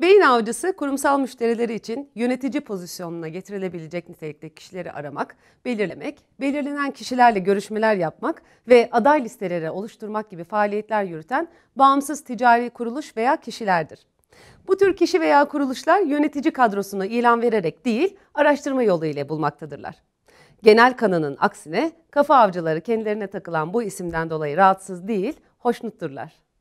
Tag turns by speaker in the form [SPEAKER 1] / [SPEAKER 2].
[SPEAKER 1] Beyin avcısı kurumsal müşterileri için yönetici pozisyonuna getirilebilecek nitelikte kişileri aramak, belirlemek, belirlenen kişilerle görüşmeler yapmak ve aday listeleri oluşturmak gibi faaliyetler yürüten bağımsız ticari kuruluş veya kişilerdir. Bu tür kişi veya kuruluşlar yönetici kadrosunu ilan vererek değil, araştırma yoluyla bulmaktadırlar. Genel kanının aksine kafa avcıları kendilerine takılan bu isimden dolayı rahatsız değil, hoşnutturlar.